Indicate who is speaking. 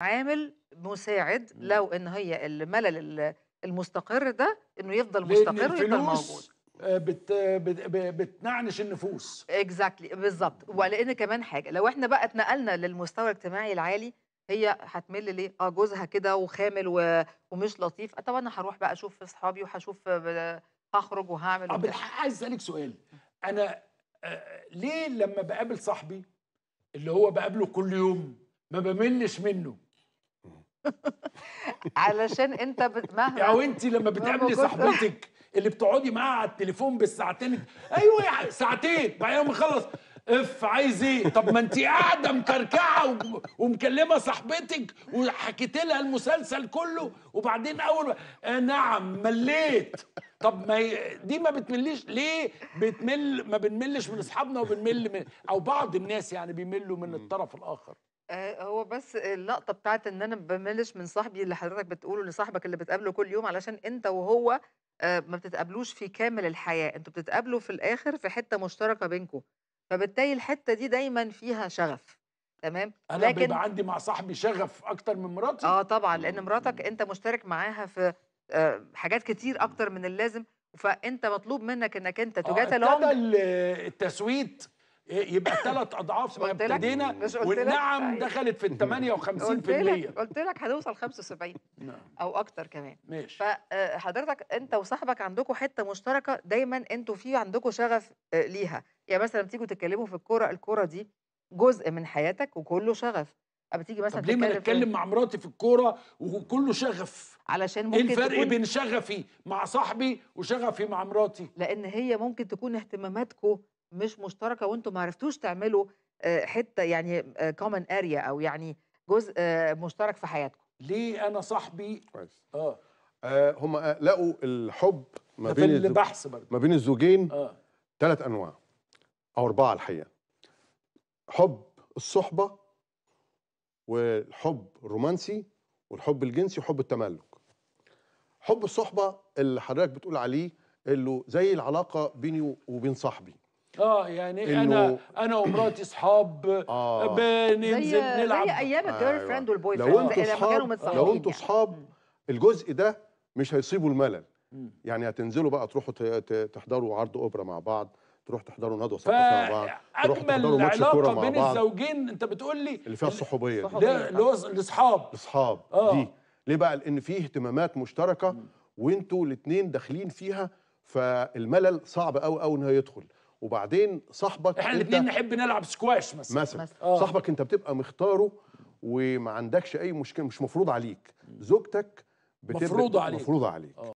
Speaker 1: عامل مساعد لو ان هي الملل المستقر ده انه يفضل مستقر ويفضل موجود آه، بت بتنعنش النفوس اكزاكتلي exactly. بالظبط ولان كمان حاجه لو احنا بقى اتنقلنا للمستوى الاجتماعي العالي هي هتمل ليه؟ اه جوزها كده وخامل و... ومش لطيف طب انا هروح بقى اشوف اصحابي وهشوف آه، هخرج وهعمل طب آه،
Speaker 2: عايز اسالك سؤال
Speaker 1: انا ليه
Speaker 2: لما بقابل صاحبي اللي هو بقابله كل يوم ما بملش منه
Speaker 1: علشان انت مهما او انت لما
Speaker 2: بتعملي صاحبتك اللي بتقعدي معاها على التليفون بالساعتين ايوه ساعتين ساعتين بعدين يخلص اف عايز ايه؟ طب ما انت قاعده مكركعه ومكلمه صاحبتك وحكيت لها المسلسل كله وبعدين اول آه نعم مليت طب ما دي ما بتمليش ليه بتمل ما بنملش من اصحابنا وبنمل من او بعض الناس يعني بيملوا
Speaker 1: من الطرف الاخر آه، هو بس اللقطة بتاعت إن أنا بملش من صاحبي اللي حضرتك بتقوله لصاحبك اللي بتقابله كل يوم، علشان أنت وهو آه، ما بتتقابلوش في كامل الحياة، انتوا بتتقابلوا في الآخر في حتّة مشتركة بينكم، فبالتالي الحتّة دي دايمًا فيها شغف، تمام؟ أنا لكن بيبقى عندي مع صاحبي شغف أكتر من مراتي؟ آه طبعًا، لإن مراتك أنت مشترك معاها في آه، حاجات كتير أكتر من اللازم، فأنت مطلوب منّك إنّك أنت آه ابتدى
Speaker 2: التسويت. إيه، يبقى ثلاث اضعاف ما ابتدينا والنعم أيوة. دخلت في ال 58% قلت لك
Speaker 1: قلت لك 75 نعم. او اكتر كمان ماشي فحضرتك آه، انت وصاحبك عندكم حته مشتركه دايما انتوا في عندكم شغف آه، ليها يعني مثلا تيجوا تتكلموا في الكوره الكوره دي جزء من حياتك وكله شغف اما تيجي مثلا طب ليه ما نتكلم مع مراتي في الكوره وكله شغف علشان إيه ممكن ايه الفرق تكون... بين شغفي مع صاحبي وشغفي مع مراتي لان هي ممكن تكون اهتماماتكم مش مشتركه وانتم ما عرفتوش تعملوا آه، حته يعني كومن آه، اريا او يعني جزء آه، مشترك في حياتكم
Speaker 3: ليه انا صاحبي كويس اه, آه هم لقوا الحب ما بين البحث برضه ما بين الزوجين اه ثلاث انواع او اربعه الحقيقه حب الصحبه والحب الرومانسي والحب الجنسي وحب التملك حب الصحبه اللي حضرتك بتقول عليه اللي زي العلاقه بيني وبين صاحبي
Speaker 2: اه يعني انا انا ومراتي اصحاب آه بننزل نلعب أيوة. زي ايام الجيرل فريند والبوي
Speaker 1: فريند
Speaker 3: لو انتوا اصحاب لو انتوا اصحاب يعني. الجزء ده مش هيصيبوا الملل مم. يعني هتنزلوا بقى تروحوا تحضروا عرض اوبرا مع بعض تروح تحضروا ندوه ف... مع بعض تروح تحضروا ماتش كوره مع بين بعض
Speaker 2: الزوجين انت بتقول لي اللي فيها الصحوبيه
Speaker 3: الاصحاب الاصحاب آه. دي ليه بقى لان في اهتمامات مشتركه وانتوا الاثنين داخلين فيها فالملل صعب قوي قوي ان هو يدخل وبعدين صاحبك احنا الاثنين نحب
Speaker 2: نلعب سكواش
Speaker 3: مثلا مثلا آه. صاحبك انت بتبقى مختاره وما عندكش اي مشكله مش مفروض عليك زوجتك بتبقى مفروضه عليك مفروضه عليك
Speaker 2: آه.